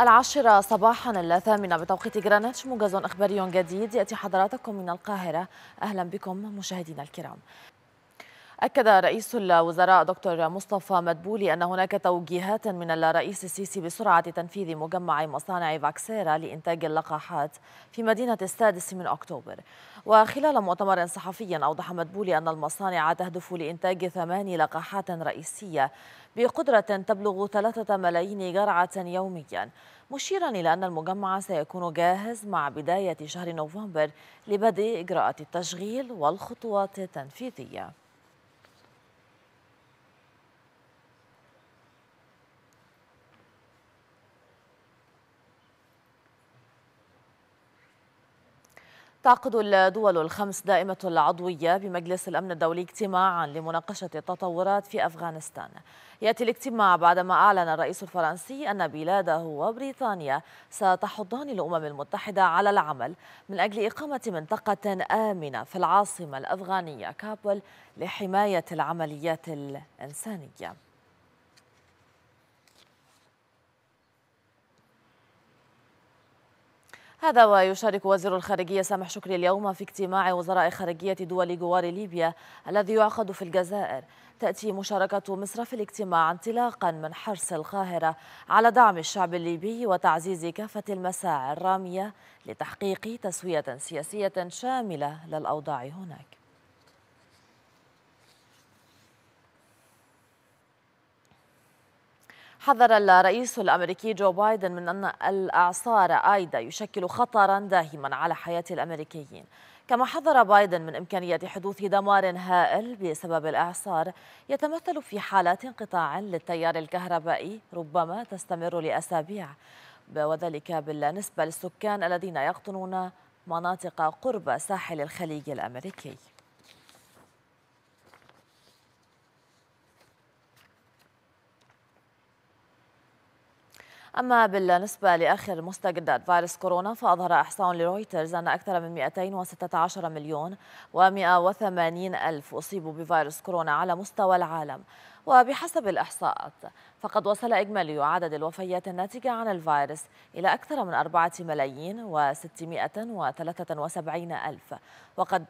العاشرة صباحا الثامنة بتوقيت جرانتش موجز إخباري جديد يأتي حضراتكم من القاهرة أهلا بكم مشاهدينا الكرام أكد رئيس الوزراء دكتور مصطفى مدبولي أن هناك توجيهات من الرئيس السيسي بسرعة تنفيذ مجمع مصانع فاكسيرا لإنتاج اللقاحات في مدينة السادس من أكتوبر وخلال مؤتمر صحفي أوضح مدبولي أن المصانع تهدف لإنتاج ثمان لقاحات رئيسية بقدرة تبلغ ثلاثة ملايين جرعة يومياً مشيرا إلى أن المجمع سيكون جاهز مع بداية شهر نوفمبر لبدء إجراءات التشغيل والخطوات التنفيذية تعقد الدول الخمس دائمة العضوية بمجلس الأمن الدولي اجتماعا لمناقشة التطورات في أفغانستان يأتي الاجتماع بعدما أعلن الرئيس الفرنسي أن بلاده وبريطانيا ستحضان الأمم المتحدة على العمل من أجل إقامة منطقة آمنة في العاصمة الأفغانية كابول لحماية العمليات الإنسانية هذا ويشارك وزير الخارجية سامح شكري اليوم في اجتماع وزراء خارجية دول جوار ليبيا الذي يعقد في الجزائر تأتي مشاركة مصر في الاجتماع انطلاقا من حرص القاهرة على دعم الشعب الليبي وتعزيز كافة المساعي الرامية لتحقيق تسوية سياسية شاملة للأوضاع هناك حذر الرئيس الأمريكي جو بايدن من أن الإعصار آيدا يشكل خطرا داهما على حياة الأمريكيين كما حذر بايدن من إمكانية حدوث دمار هائل بسبب الإعصار يتمثل في حالات انقطاع للتيار الكهربائي ربما تستمر لأسابيع وذلك بالنسبة للسكان الذين يقطنون مناطق قرب ساحل الخليج الأمريكي أما بالنسبة لآخر مستجدات فيروس كورونا فأظهر إحصاء لرويترز أن أكثر من 216 مليون و180 ألف أصيبوا بفيروس كورونا على مستوى العالم وبحسب الإحصاءات فقد وصل إجمالي عدد الوفيات الناتجة عن الفيروس إلى أكثر من أربعة ملايين وستمائة وثلاثة وسبعين ألف وقد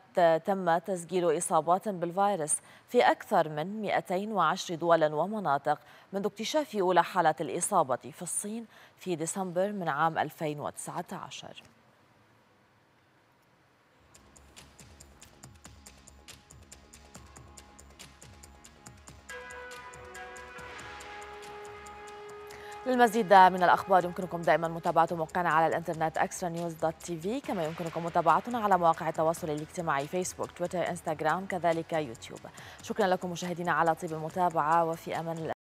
تم تسجيل إصابات بالفيروس في أكثر من 210 دول ومناطق منذ اكتشاف أولى حالة الإصابة في الصين في ديسمبر من عام 2019 للمزيد من الأخبار يمكنكم دائما متابعة موقعنا على الإنترنت أكسترا نيوز دوت تي في كما يمكنكم متابعتنا على مواقع التواصل الاجتماعي فيسبوك تويتر إنستغرام كذلك يوتيوب شكرا لكم مشاهدينا على طيب المتابعة وفي أمان الله